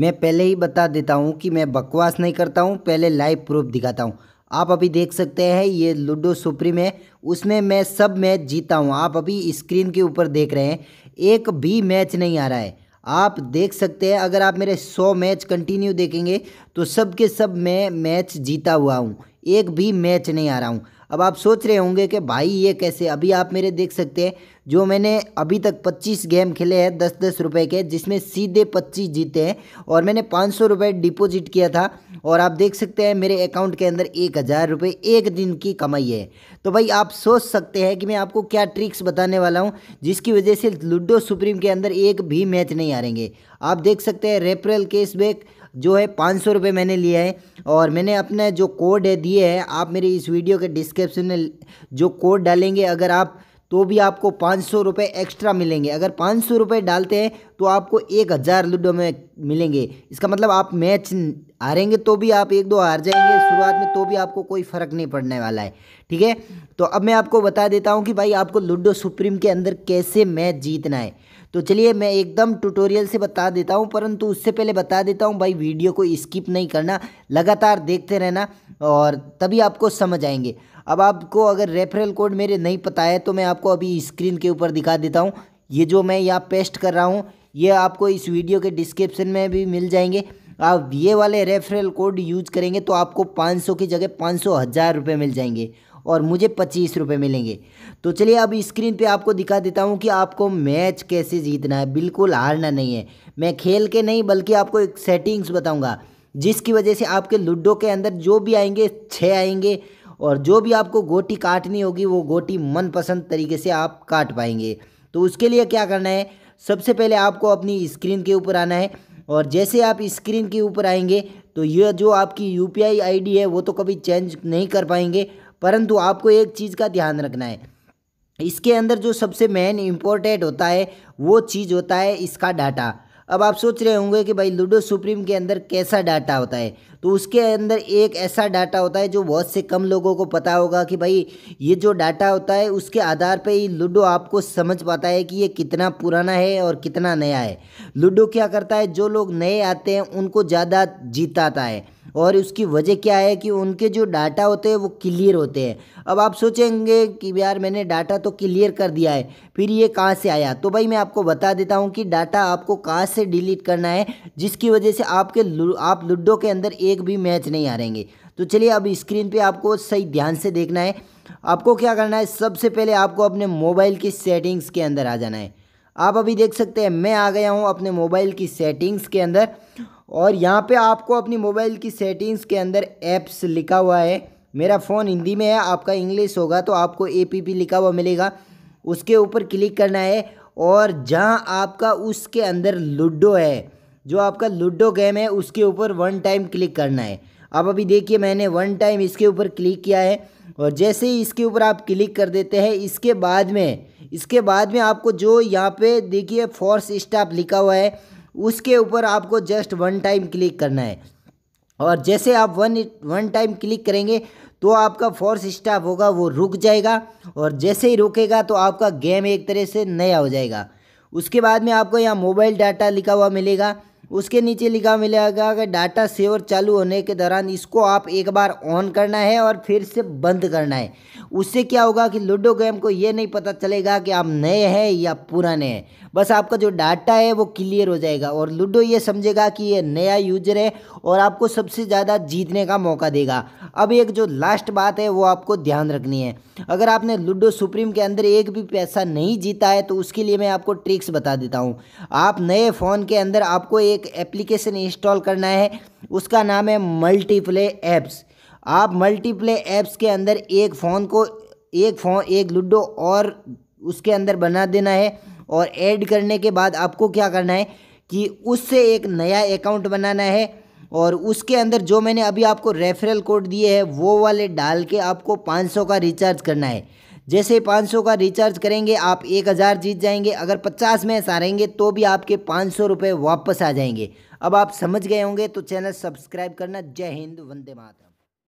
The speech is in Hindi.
मैं पहले ही बता देता हूँ कि मैं बकवास नहीं करता हूँ पहले लाइव प्रूफ दिखाता हूँ आप अभी देख सकते हैं ये लूडो सुप्रीम है उसमें मैं सब मैच जीता हूँ आप अभी स्क्रीन के ऊपर देख रहे हैं एक भी मैच नहीं आ रहा है आप देख सकते हैं अगर आप मेरे 100 मैच कंटिन्यू देखेंगे तो सब के सब मैं मैच जीता हुआ हूँ एक भी मैच नहीं आ रहा हूँ अब आप सोच रहे होंगे कि भाई ये कैसे अभी आप मेरे देख सकते हैं जो मैंने अभी तक 25 गेम खेले हैं दस दस रुपए के जिसमें सीधे 25 जीते हैं और मैंने पाँच सौ रुपये डिपोजिट किया था और आप देख सकते हैं मेरे अकाउंट के अंदर एक हज़ार रुपये एक दिन की कमाई है तो भाई आप सोच सकते हैं कि मैं आपको क्या ट्रिक्स बताने वाला हूँ जिसकी वजह से लूडो सुप्रीम के अंदर एक भी मैच नहीं हारेंगे आप देख सकते हैं केस कैशबैक जो है पाँच सौ रुपये मैंने लिया है और मैंने अपना जो कोड है दिए है आप मेरे इस वीडियो के डिस्क्रिप्शन में जो कोड डालेंगे अगर आप तो भी आपको पाँच सौ रुपये एक्स्ट्रा मिलेंगे अगर पाँच सौ रुपये डालते हैं तो आपको एक हज़ार लूडो में मिलेंगे इसका मतलब आप मैच हारेंगे तो भी आप एक दो हार जाएंगे शुरुआत में तो भी आपको कोई फ़र्क नहीं पड़ने वाला है ठीक है तो अब मैं आपको बता देता हूँ कि भाई आपको लूडो सुप्रीम के अंदर कैसे मैच जीतना है तो चलिए मैं एकदम ट्यूटोरियल से बता देता हूँ परंतु उससे पहले बता देता हूँ भाई वीडियो को स्किप नहीं करना लगातार देखते रहना और तभी आपको समझ आएंगे अब आपको अगर रेफरल कोड मेरे नहीं पता है तो मैं आपको अभी स्क्रीन के ऊपर दिखा देता हूँ ये जो मैं यहाँ पेस्ट कर रहा हूँ ये आपको इस वीडियो के डिस्क्रिप्शन में भी मिल जाएंगे आप ये वाले रेफरल कोड यूज करेंगे तो आपको 500 की जगह पाँच सौ हज़ार रुपये मिल जाएंगे और मुझे पच्चीस रुपये मिलेंगे तो चलिए अब स्क्रीन पे आपको दिखा देता हूँ कि आपको मैच कैसे जीतना है बिल्कुल हारना नहीं है मैं खेल के नहीं बल्कि आपको एक सेटिंग्स बताऊँगा जिसकी वजह से आपके लूडो के अंदर जो भी आएंगे छः आएंगे और जो भी आपको गोटी काटनी होगी वो गोटी मनपसंद तरीके से आप काट पाएंगे तो उसके लिए क्या करना है सबसे पहले आपको अपनी स्क्रीन के ऊपर आना है और जैसे आप स्क्रीन के ऊपर आएंगे तो यह जो आपकी यू पी आई है वो तो कभी चेंज नहीं कर पाएंगे परंतु आपको एक चीज़ का ध्यान रखना है इसके अंदर जो सबसे मेन इम्पोर्टेंट होता है वो चीज़ होता है इसका डाटा अब आप सोच रहे होंगे कि भाई लूडो सुप्रीम के अंदर कैसा डाटा होता है तो उसके अंदर एक ऐसा डाटा होता है जो बहुत से कम लोगों को पता होगा कि भाई ये जो डाटा होता है उसके आधार पे ही लूडो आपको समझ पाता है कि ये कितना पुराना है और कितना नया है लूडो क्या करता है जो लोग नए आते हैं उनको ज़्यादा जीताता है और उसकी वजह क्या है कि उनके जो डाटा होते हैं वो क्लियर होते हैं अब आप सोचेंगे कि यार मैंने डाटा तो क्लियर कर दिया है फिर ये कहाँ से आया तो भाई मैं आपको बता देता हूँ कि डाटा आपको कहाँ से डिलीट करना है जिसकी वजह से आपके आप लूडो के अंदर एक भी मैच नहीं आ रहेंगे तो चलिए अब स्क्रीन पर आपको सही ध्यान से देखना है आपको क्या करना है सबसे पहले आपको अपने मोबाइल की सेटिंग्स के अंदर आ जाना है आप अभी देख सकते हैं मैं आ गया हूँ अपने मोबाइल की सेटिंग्स के अंदर और यहाँ पे आपको अपनी मोबाइल की सेटिंग्स के अंदर ऐप्स लिखा हुआ है मेरा फ़ोन हिंदी में है आपका इंग्लिश होगा तो आपको ए पी पी लिखा हुआ मिलेगा उसके ऊपर क्लिक करना है और जहाँ आपका उसके अंदर लूडो है जो आपका लूडो गेम है उसके ऊपर वन टाइम क्लिक करना है अब अभी देखिए मैंने वन टाइम इसके ऊपर क्लिक किया है और जैसे ही इसके ऊपर आप क्लिक कर देते हैं इसके बाद में इसके बाद में आपको जो यहाँ पे देखिए फोर्स स्टाफ लिखा हुआ है उसके ऊपर आपको जस्ट वन टाइम क्लिक करना है और जैसे आप वन वन टाइम क्लिक करेंगे तो आपका फोर्स स्टाप होगा वो रुक जाएगा और जैसे ही रुकेगा तो आपका गेम एक तरह से नया हो जाएगा उसके बाद में आपको यहाँ मोबाइल डाटा लिखा हुआ मिलेगा उसके नीचे लिखा मिलेगा कि डाटा सेवर चालू होने के दौरान इसको आप एक बार ऑन करना है और फिर से बंद करना है उससे क्या होगा कि लूडो गेम को ये नहीं पता चलेगा कि आप नए हैं या पुराने हैं बस आपका जो डाटा है वो क्लियर हो जाएगा और लूडो ये समझेगा कि ये नया यूजर है और आपको सबसे ज़्यादा जीतने का मौका देगा अब एक जो लास्ट बात है वो आपको ध्यान रखनी है अगर आपने लूडो सुप्रीम के अंदर एक भी पैसा नहीं जीता है तो उसके लिए मैं आपको ट्रिक्स बता देता हूँ आप नए फ़ोन के अंदर आपको एक एप्लीकेशन इंस्टॉल करना है उसका नाम है मल्टीप्ले एप्स आप मल्टीप्ले ऐप्स के अंदर एक फ़ोन को एक फ़ोन एक लूडो और उसके अंदर बना देना है और ऐड करने के बाद आपको क्या करना है कि उससे एक नया अकाउंट बनाना है और उसके अंदर जो मैंने अभी आपको रेफरल कोड दिए हैं वो वाले डाल के आपको 500 का रिचार्ज करना है जैसे 500 का रिचार्ज करेंगे आप 1000 जीत जाएंगे अगर 50 में सारेंगे तो भी आपके पाँच सौ वापस आ जाएंगे अब आप समझ गए होंगे तो चैनल सब्सक्राइब करना जय हिंद वंदे मातर